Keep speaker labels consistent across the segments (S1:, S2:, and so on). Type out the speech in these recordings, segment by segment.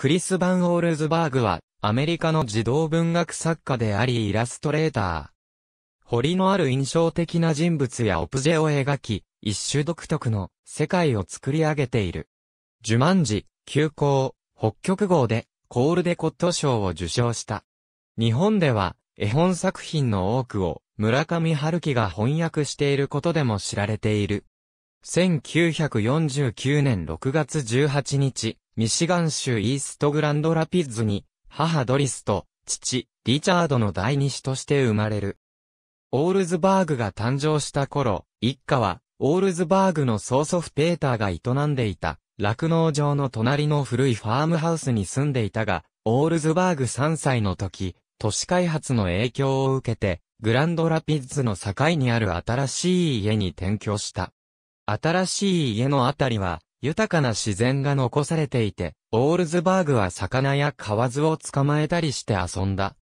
S1: クリス・バン・オールズバーグは、アメリカの児童文学作家でありイラストレーター。彫りのある印象的な人物やオブジェを描き、一種独特の世界を作り上げている。ジュマンジ、急行、北極号で、コールデコット賞を受賞した。日本では、絵本作品の多くを、村上春樹が翻訳していることでも知られている。1949年6月18日、ミシガン州イーストグランドラピッズに、母ドリスと、父、リチャードの第二子として生まれる。オールズバーグが誕生した頃、一家は、オールズバーグの曽祖父ペーターが営んでいた、酪農場の隣の古いファームハウスに住んでいたが、オールズバーグ3歳の時、都市開発の影響を受けて、グランドラピッズの境にある新しい家に転居した。新しい家のあたりは、豊かな自然が残されていて、オールズバーグは魚やカ津を捕まえたりして遊んだ。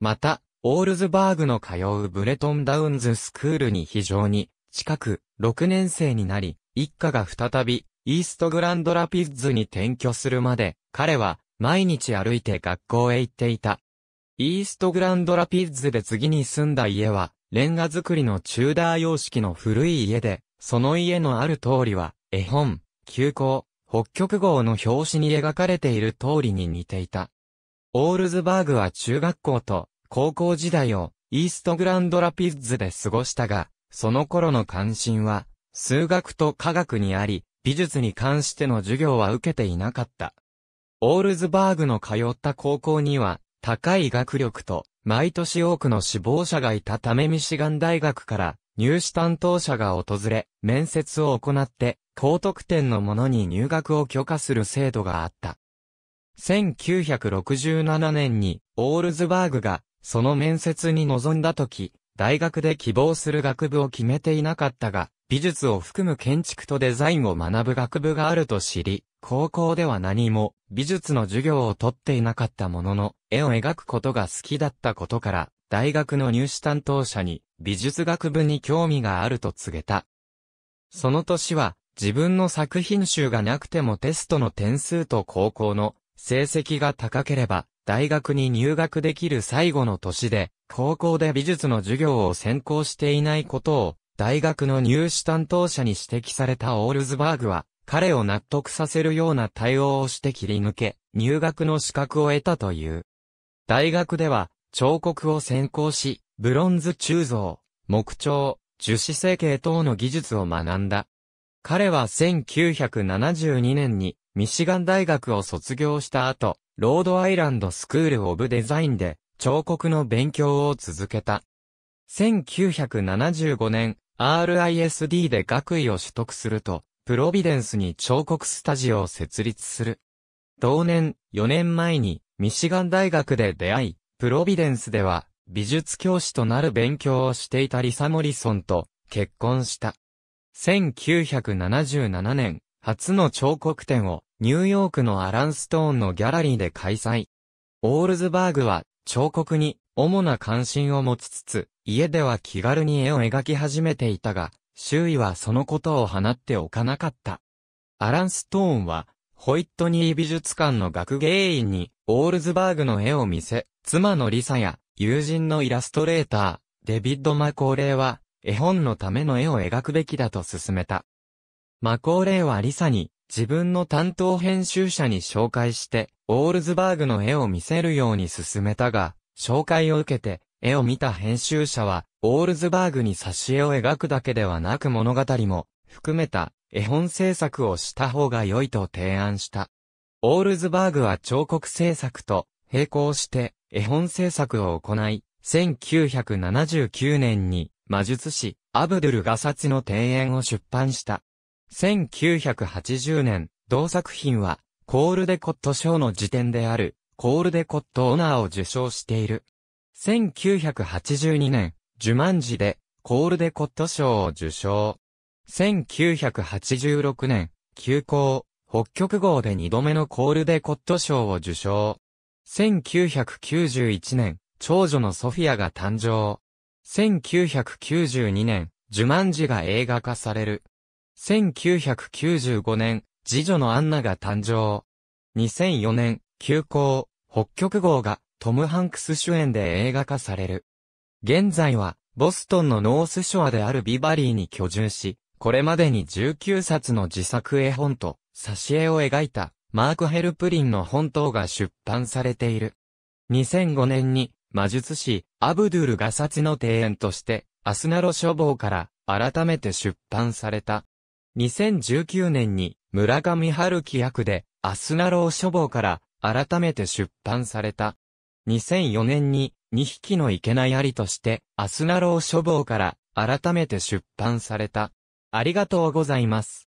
S1: また、オールズバーグの通うブレトンダウンズスクールに非常に近く、6年生になり、一家が再び、イーストグランドラピッズに転居するまで、彼は、毎日歩いて学校へ行っていた。イーストグランドラピッズで次に住んだ家は、レンガ造りのチューダー様式の古い家で、その家のある通りは、絵本、急行、北極号の表紙に描かれている通りに似ていた。オールズバーグは中学校と高校時代をイーストグランドラピッズで過ごしたが、その頃の関心は数学と科学にあり、美術に関しての授業は受けていなかった。オールズバーグの通った高校には高い学力と毎年多くの志望者がいたためミシガン大学から入試担当者が訪れ、面接を行って、高得点の者に入学を許可する制度があった。1967年に、オールズバーグが、その面接に臨んだ時、大学で希望する学部を決めていなかったが、美術を含む建築とデザインを学ぶ学部があると知り、高校では何も美術の授業を取っていなかったものの、絵を描くことが好きだったことから、大学の入試担当者に美術学部に興味があると告げた。その年は、自分の作品集がなくてもテストの点数と高校の成績が高ければ、大学に入学できる最後の年で、高校で美術の授業を専攻していないことを、大学の入試担当者に指摘されたオールズバーグは、彼を納得させるような対応をして切り抜け、入学の資格を得たという。大学では、彫刻を専攻し、ブロンズ鋳造、木彫、樹脂成形等の技術を学んだ。彼は1972年にミシガン大学を卒業した後、ロードアイランドスクールオブデザインで彫刻の勉強を続けた。1975年、RISD で学位を取得すると、プロビデンスに彫刻スタジオを設立する。同年、4年前に、ミシガン大学で出会い、プロビデンスでは、美術教師となる勉強をしていたリサ・モリソンと結婚した。1977年、初の彫刻展をニューヨークのアラン・ストーンのギャラリーで開催。オールズバーグは彫刻に主な関心を持ちつつ、家では気軽に絵を描き始めていたが、周囲はそのことを放っておかなかった。アラン・ストーンは、ホイットニー美術館の学芸員に、オールズバーグの絵を見せ、妻のリサや、友人のイラストレーター、デビッド・マコーレーは、絵本のための絵を描くべきだと勧めた。マコーレーはリサに、自分の担当編集者に紹介して、オールズバーグの絵を見せるように勧めたが、紹介を受けて、絵を見た編集者は、オールズバーグに挿絵を描くだけではなく物語も、含めた、絵本制作をした方が良いと提案した。オールズバーグは彫刻制作と、並行して、絵本制作を行い、1979年に魔術師アブドゥル・ガサツの庭園を出版した。1980年、同作品はコールデコット賞の時点であるコールデコットオナーを受賞している。1982年、ジュマンジでコールデコット賞を受賞。1986年、休校、北極号で2度目のコールデコット賞を受賞。1991年、長女のソフィアが誕生。1992年、ジュマンジが映画化される。1995年、次女のアンナが誕生。2004年、急行、北極号がトム・ハンクス主演で映画化される。現在は、ボストンのノースショアであるビバリーに居住し、これまでに19冊の自作絵本と、挿絵を描いたマーク・ヘルプリンの本当が出版されている。2005年に、魔術師、アブドゥル・ガサツの庭園として、アスナロ書房から改めて出版された。2019年に、村上春樹役で、アスナロ書房から改めて出版された。2004年に、2匹のいけないアリとして、アスナロ書房から改めて出版された。ありがとうございます。